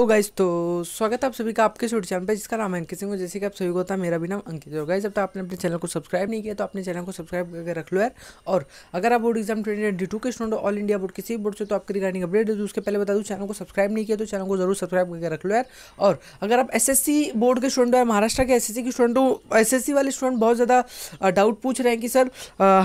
तो गाइज तो स्वागत है आप सभी का आपके छोटे चैनल पर जिसका नाम है अंकित सिंह जैसे कि आप सभी को होता है मेरा भी नाम अंकित और गाइज अब तक तो आपने अपने चैनल को सब्सक्राइब नहीं किया तो अपने चैनल को सब्सक्राइब करके रख लो यार और अगर आप board exam twenty twenty two के स्टूडेंट ऑल इंडिया बोर्ड किसी बोर्ड से तो आपकी रिगार्डिंग अपडेट है तो उसके पहले बता दूँ चैनल को सब्सक्राइब नहीं किया तो चैनल को जरूर सब्सक्राइब करके रख लो यार और अगर आप एस बोर्ड के स्टूडेंट हो या महाराष्ट्र के एस के स्टूडेंट हो एस वाले स्टूडेंट बहुत ज़्यादा डाउट पूछ रहे हैं कि सर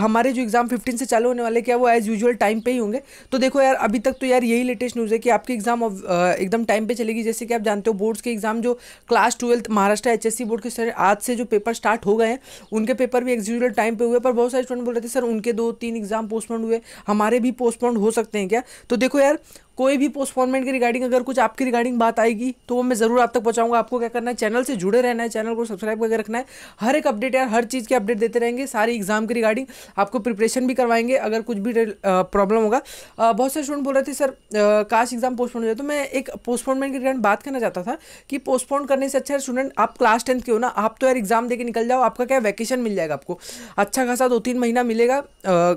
हमारे जो एग्ज़ाम फिफ्टीन से चालू होने वाले क्या वो एज़ यूजल टाइम पर ही होंगे तो देखो यार अभी तक तो यार यही लेटेस्ट न्यूज़ है कि आपके एग्जाम एकदम टाइम पर चलेगी जैसे कि आप जानते हो बोर्ड्स के एग्जाम जो class twelfth Maharashtra H board के सर आज से जो पेपर स्टार्ट हो गए हैं उनके पेपर भी एग्जीक्यूटिव टाइम पर हुए पर बहुत सारे स्टूडेंट बोल रहे थे सर उनके दो तीन एग्जाम पोस्टपोन हुए हमारे भी पोस्टपोन हो सकते हैं क्या तो देखो यार कोई भी पोस्टपोनमेंट के रिगार्डिंग अगर कुछ आपकी रिगार्डिंग बात आएगी तो वो मैं ज़रूर आप तक पहुँचाऊँगा आपको क्या करना है चैनल से जुड़े रहना है चैनल को सब्सक्राइब करके रखना है हर एक अपडेट यार हर चीज़ के अपडेट देते रहेंगे सारी एग्जाम की रिगार्डिंग आपको प्रिपरेशन भी करवाएंगे अगर कुछ भी प्रॉब्लम होगा बहुत से स्टूडेंट बोल रहे थे सर काश एग्जाम पोस्टपोन हो जाए तो मैं एक पोस्टपोनमेंट की रिगार्डिंग बात करना चाहता था कि पोस्टपोन करने से अच्छा स्टूडेंट आप क्लास टेंथ के हो ना आप तो यार एग्जाम देकर निकल जाओ आपका क्या वैकेशन मिल जाएगा आपको अच्छा खासा दो तीन महीना मिलेगा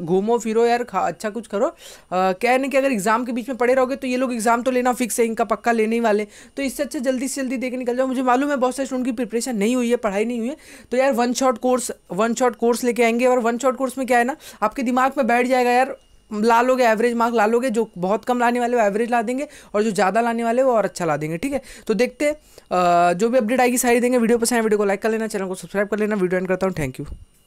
घूमो फिरो यार अच्छा कुछ करो कह नहीं कि अगर एग्जाम के बीच में पड़े जाओगे तो ये लोग एग्जाम तो लेना फिक्स है इनका पक्का लेने ही वाले तो इससे अच्छा जल्दी से जल्दी देख निकल जाओ मुझे मालूम है बहुत सारे स्टूडेंट की प्रिपरेशन नहीं हुई है पढ़ाई नहीं हुई है तो यार one shot course one shot course लेके आएंगे और वन शॉट कोर्स में क्या है ना आपके दिमाग में बैठ जाएगा यार ला लोगे एवरेज मार्क ला लोगे जो बहुत कम लाने वाले वो एवरेज ला देंगे और जो ज़्यादा लाने वाले वो और अच्छा ला देंगे ठीक है तो देखते जो भी अपडेट आएगी सारी देंगे वीडियो पसंद है वीडियो को लाइक कर लेना चैनल को सब्सक्राइब कर लेना वीडियो एंड करता हूँ थैंक यू